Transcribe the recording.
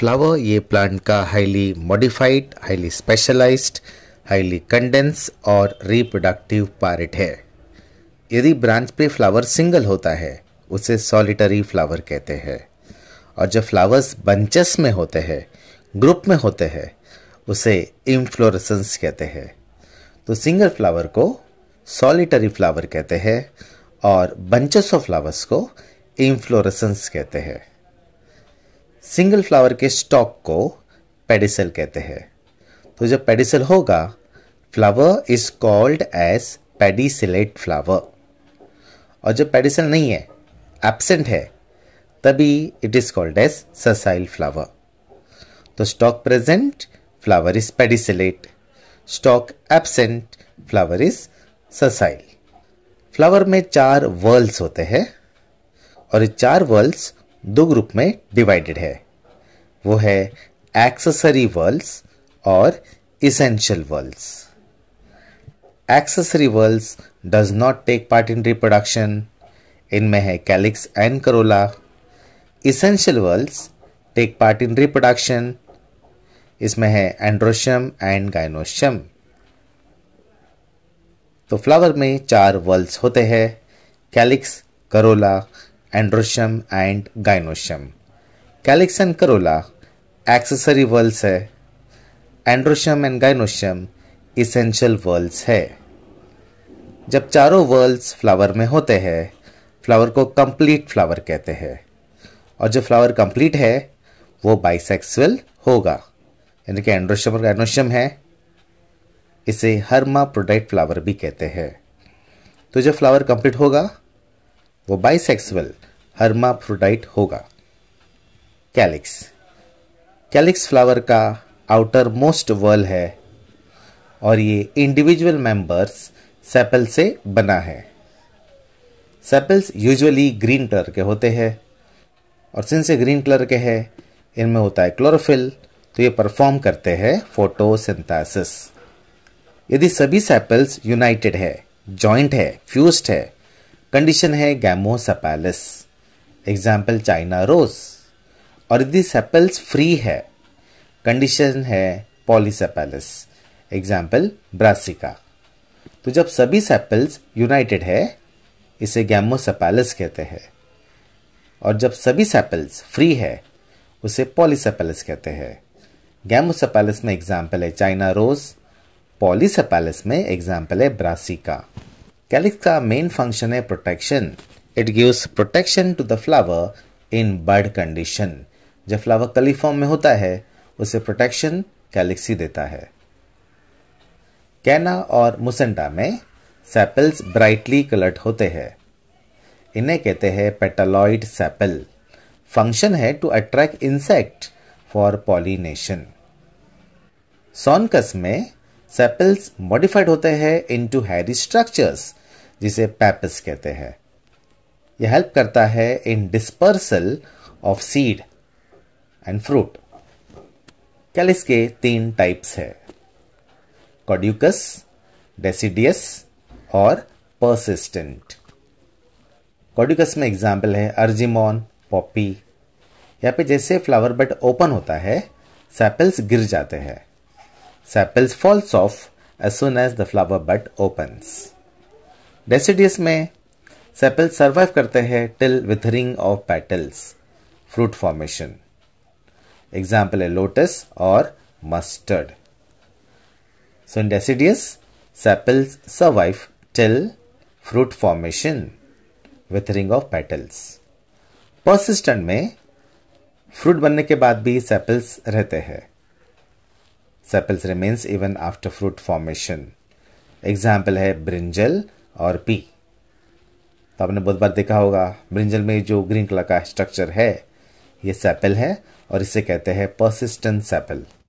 flower ये plant का highly modified highly specialised highly condense और रिप्रोडक्टिव पार्ट है यदि ब्रांच पे फ्लावर सिंगल होता है उसे सॉलिटरी फ्लावर कहते हैं और जब फ्लावर्स बंचेस में होते हैं ग्रुप में होते हैं उसे इम्फ्लोरेसेंस कहते हैं तो सिंगल फ्लावर को सॉलिटरी फ्लावर कहते हैं और बंचेस ऑफ फ्लावर्स को इम्फ्लोरेसेंस कहते हैं सिंगल फ्लावर के स्टॉक को पेडिसल कहते हैं तो जब पेडिसल होगा flower is called as pedicellate flower और जब पेडिसल नहीं है एबसेंट है तभी it is called as sessile flower तो stalk present flower is pedicellate stalk absent flower is sessile flower में चार वर्ल्स होते हैं और चार वर्ल्स दो ग्रुप में डिवाइडेड है वो है एक्सेसरी वर्ल्स और essential whorl accessory whorls does not take part in reproduction इनमें है calyx and corolla essential whorl take part in reproduction इसमें है एंड्रोशियम एंड गाइनोशियम तो फ्लावर में चार वर्ल्ड होते हैं calyx corolla androecium and gynoecium calyx and corolla accessory whorls है androecium and gynoecium essential whorls है जब चारों वर्ल्स फ्लावर में होते हैं फ्लावर को कंप्लीट फ्लावर कहते हैं और जो फ्लावर कंप्लीट है वो बाइसेक्सुअल होगा यानी कि एंड्रोशम और गाइनोशम है इसे हर्मा प्रोडाइट फ्लावर भी कहते हैं तो जो फ्लावर कंप्लीट होगा वो बाइसेक्सुअल हर्माफ्रोडाइट होगा कैलिक्स कैलिक्स फ्लावर का आउटर मोस्ट वर्ल है और ये इंडिविजुअल मेंबर्स सेपल से बना है सेपल्स यूजुअली ग्रीन कलर के होते हैं और सिंस ये ग्रीन कलर के हैं इनमें होता है क्लोरोफिल तो ये परफॉर्म करते हैं फोटोसिंथेसिस यदि सभी सेपल्स यूनाइटेड है जॉइंट है फ्यूज्ड है कंडीशन है गैमोसा एग्जाम्पल चाइना रोज और यदि सेपल्स फ्री है कंडीशन है पॉलीसेपैलिस एग्जाम्पल ब्रासिका तो जब सभी सेपल्स यूनाइटेड है इसे गैमोसेपैलस कहते हैं और जब सभी सेपल्स फ्री है उसे पॉलीसेपैलिस कहते हैं गैमोसेपैलस में एग्जाम्पल है चाइना रोज पॉलीसेपैलिस में एग्जाम्पल है ब्रासिका कैलिक्स का मेन फंक्शन है protection it gives protection to the flower in bud condition जब फ्लावर कली फॉर्म में होता है उसे प्रोटेक्शन कैलिक्सी देता है कैना और मुसेंटा में सेपल्स ब्राइटली कलर्ड होते हैं इन्हें कहते हैं पेटालॉइड सेपल फंक्शन है to attract insect for pollination Sonchus में सेपल्स मॉडिफाइड होते हैं इनटू हैरी स्ट्रक्चर्स जिसे पैपस कहते हैं यह हेल्प करता है in dispersal of seed and fruit calyx के तीन टाइप्स है कॉड्यूकस डेसिडियस और परसिस्टेंट कॉड्यूकस में एग्जाम्पल है अर्जिमोन पॉपी यहाँ पे जैसे फ्लावर बट ओपन होता है सैपल्स गिर जाते हैं sepals falls off as as the flower flower open deciduous में सेपल्स सर्वाइव करते हैं till withering of petals fruit formation example है लोटस और mustard so in deciduous sepals survive till fruit formation withering of petals persistent में fruit बनने के बाद भी सेपल्स रहते हैं sepals remains even after fruit formation example है ब्रिंजल और पी तो आपने बहुत बार देखा होगा ब्रिंजल में जो ग्रीन कलर का स्ट्रक्चर है ये सेपल है और इसे कहते हैं परसिस्टेंट सेपल